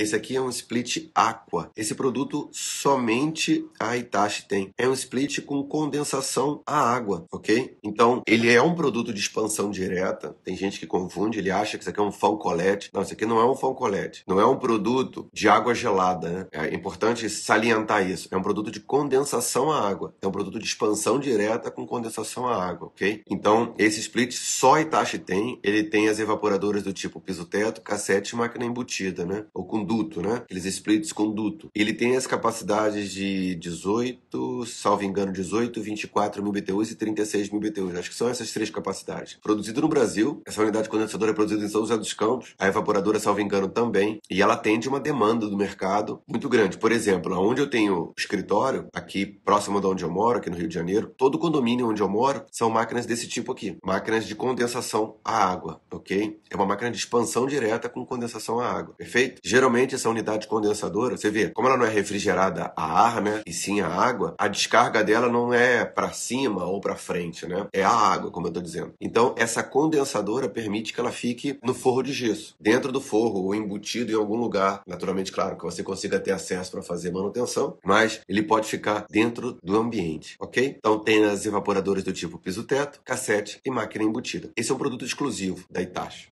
Esse aqui é um split aqua. Esse produto somente a Hitachi tem. É um split com condensação à água, ok? Então, ele é um produto de expansão direta. Tem gente que confunde, ele acha que isso aqui é um fancolet. Não, isso aqui não é um fancolet. Não é um produto de água gelada, né? É importante salientar isso. É um produto de condensação à água. É um produto de expansão direta com condensação à água, ok? Então, esse split só a Hitachi tem. Ele tem as evaporadoras do tipo piso-teto, cassete e máquina embutida, né? Ou com conduto, né? Aqueles splits conduto. Ele tem as capacidades de 18, salvo engano, 18, 24 mil BTUs e 36 mil BTUs. Acho que são essas três capacidades. Produzido no Brasil, essa unidade condensadora é produzida em São José dos Campos, a evaporadora, salvo engano, também, e ela atende uma demanda do mercado muito grande. Por exemplo, onde eu tenho escritório, aqui próximo de onde eu moro, aqui no Rio de Janeiro, todo condomínio onde eu moro são máquinas desse tipo aqui, máquinas de condensação à água, ok? É uma máquina de expansão direta com condensação à água, perfeito? Geralmente essa unidade condensadora, você vê, como ela não é refrigerada a ar, né? E sim a água, a descarga dela não é para cima ou para frente, né? É a água, como eu tô dizendo. Então, essa condensadora permite que ela fique no forro de gesso, dentro do forro ou embutido em algum lugar. Naturalmente, claro, que você consiga ter acesso para fazer manutenção, mas ele pode ficar dentro do ambiente, ok? Então, tem as evaporadoras do tipo piso-teto, cassete e máquina embutida. Esse é um produto exclusivo da Itachi.